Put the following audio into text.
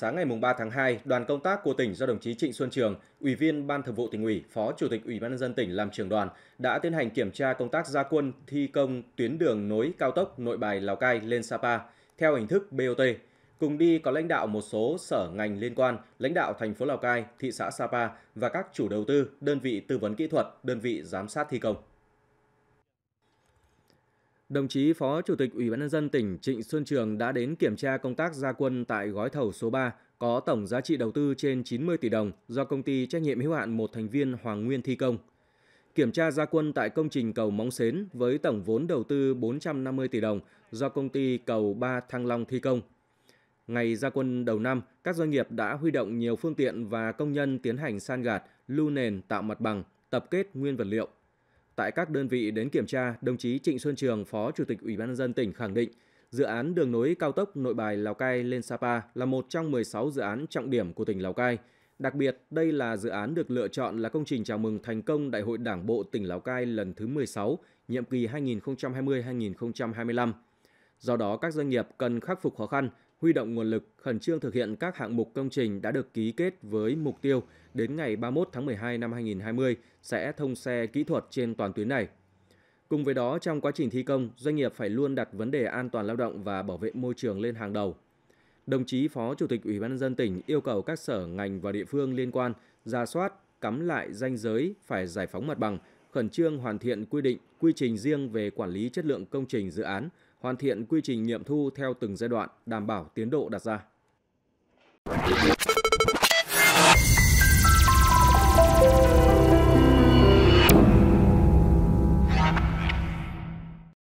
Sáng ngày 3 tháng 2, đoàn công tác của tỉnh do đồng chí Trịnh Xuân Trường, Ủy viên Ban Thường vụ tỉnh ủy, Phó Chủ tịch Ủy ban nhân dân tỉnh làm trưởng đoàn, đã tiến hành kiểm tra công tác gia quân thi công tuyến đường nối cao tốc Nội Bài Lào Cai lên Sapa theo hình thức BOT. Cùng đi có lãnh đạo một số sở ngành liên quan, lãnh đạo thành phố Lào Cai, thị xã Sapa và các chủ đầu tư, đơn vị tư vấn kỹ thuật, đơn vị giám sát thi công. Đồng chí Phó Chủ tịch Ủy ban nhân dân tỉnh Trịnh Xuân Trường đã đến kiểm tra công tác gia quân tại gói thầu số 3 có tổng giá trị đầu tư trên 90 tỷ đồng do công ty trách nhiệm hữu hạn một thành viên Hoàng Nguyên thi công. Kiểm tra gia quân tại công trình cầu Móng Sến với tổng vốn đầu tư 450 tỷ đồng do công ty cầu Ba Thăng Long thi công. Ngày gia quân đầu năm, các doanh nghiệp đã huy động nhiều phương tiện và công nhân tiến hành san gạt, lưu nền tạo mặt bằng, tập kết nguyên vật liệu. Tại các đơn vị đến kiểm tra, đồng chí Trịnh Xuân Trường, Phó Chủ tịch Ủy ban nhân dân tỉnh khẳng định, dự án đường nối cao tốc Nội Bài Lào Cai lên Sapa là một trong 16 dự án trọng điểm của tỉnh Lào Cai. Đặc biệt, đây là dự án được lựa chọn là công trình chào mừng thành công Đại hội Đảng bộ tỉnh Lào Cai lần thứ 16, nhiệm kỳ 2020-2025. Do đó, các doanh nghiệp cần khắc phục khó khăn, huy động nguồn lực khẩn trương thực hiện các hạng mục công trình đã được ký kết với mục tiêu đến ngày 31 tháng 12 năm 2020 sẽ thông xe kỹ thuật trên toàn tuyến này. Cùng với đó, trong quá trình thi công, doanh nghiệp phải luôn đặt vấn đề an toàn lao động và bảo vệ môi trường lên hàng đầu. Đồng chí Phó Chủ tịch Ủy ban nhân dân tỉnh yêu cầu các sở ngành và địa phương liên quan ra soát, cắm lại ranh giới phải giải phóng mặt bằng, khẩn trương hoàn thiện quy định, quy trình riêng về quản lý chất lượng công trình dự án, hoàn thiện quy trình nghiệm thu theo từng giai đoạn, đảm bảo tiến độ đặt ra.